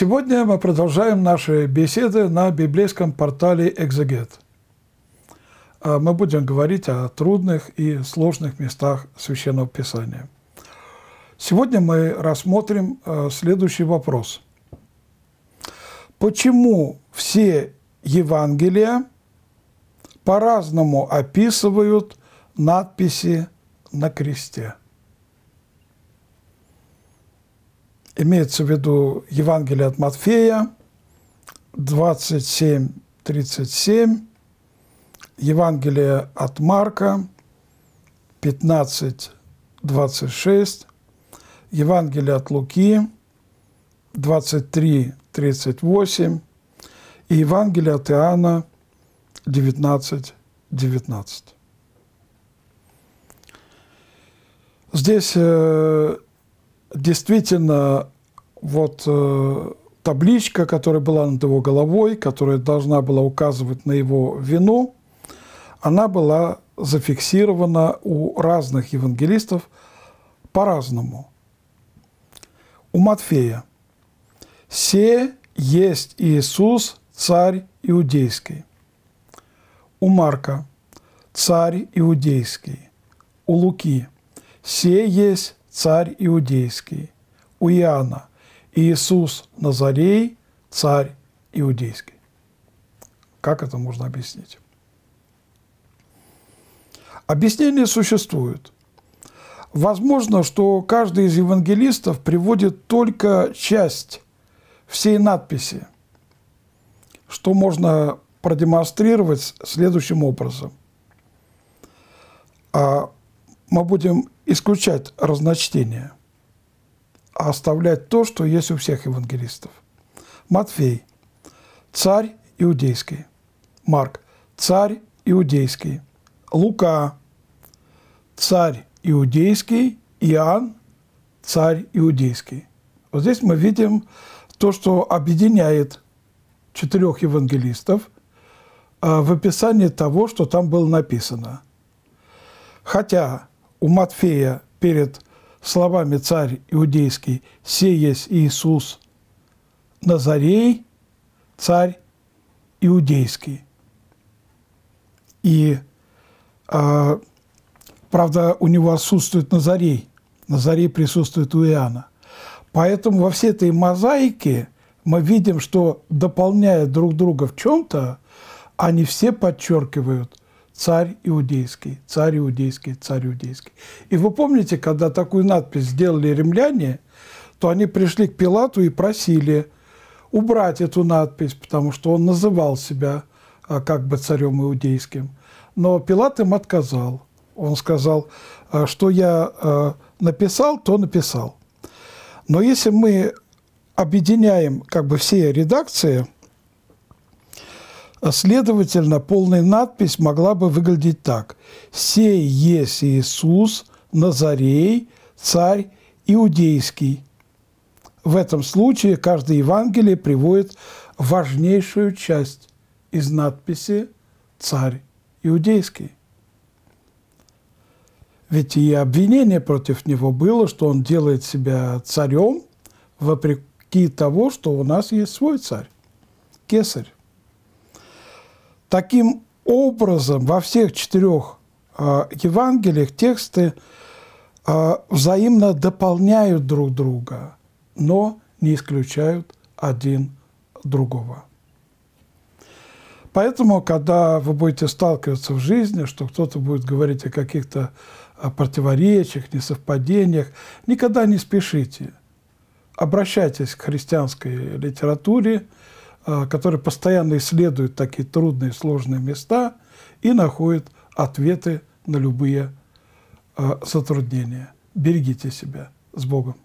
Сегодня мы продолжаем наши беседы на библейском портале «Экзегет». А мы будем говорить о трудных и сложных местах Священного Писания. Сегодня мы рассмотрим э, следующий вопрос. Почему все Евангелия по-разному описывают надписи на кресте? Имеется в виду Евангелие от Матфея 27.37, Евангелие от Марка 15.26, Евангелие от Луки 23.38 и Евангелие от Иоанна 19.19. 19. Здесь э, действительно вот э, табличка, которая была над его головой, которая должна была указывать на его вину, она была зафиксирована у разных евангелистов по-разному. У Матфея «Се есть Иисус, царь иудейский». У Марка «Царь иудейский». У Луки «Се есть царь иудейский, у Иоанна Иисус Назарей, царь иудейский. Как это можно объяснить? Объяснения существует. Возможно, что каждый из евангелистов приводит только часть всей надписи, что можно продемонстрировать следующим образом. А мы будем исключать разночтение, а оставлять то, что есть у всех евангелистов. Матфей – царь иудейский. Марк – царь иудейский. Лука – царь иудейский. Иоанн – царь иудейский. Вот здесь мы видим то, что объединяет четырех евангелистов э, в описании того, что там было написано. Хотя у Матфея перед словами «Царь Иудейский» «Се есть Иисус Назарей, царь Иудейский». И, э, правда, у него отсутствует Назарей. Назарей присутствует у Иоанна. Поэтому во всей этой мозаике мы видим, что, дополняя друг друга в чем-то, они все подчеркивают царь иудейский, царь иудейский, царь иудейский. И вы помните, когда такую надпись сделали римляне, то они пришли к Пилату и просили убрать эту надпись, потому что он называл себя а, как бы царем иудейским. Но Пилат им отказал. Он сказал, «А что я а, написал, то написал. Но если мы объединяем как бы все редакции – Следовательно, полная надпись могла бы выглядеть так. «Сей есть Иисус, Назарей, царь иудейский». В этом случае каждое Евангелие приводит важнейшую часть из надписи «Царь иудейский». Ведь и обвинение против него было, что он делает себя царем, вопреки того, что у нас есть свой царь – кесарь. Таким образом, во всех четырех э, Евангелиях тексты э, взаимно дополняют друг друга, но не исключают один другого. Поэтому, когда вы будете сталкиваться в жизни, что кто-то будет говорить о каких-то а, противоречиях, несовпадениях, никогда не спешите. Обращайтесь к христианской литературе, Э, которые постоянно исследуют такие трудные, сложные места и находят ответы на любые э, затруднения. Берегите себя. С Богом!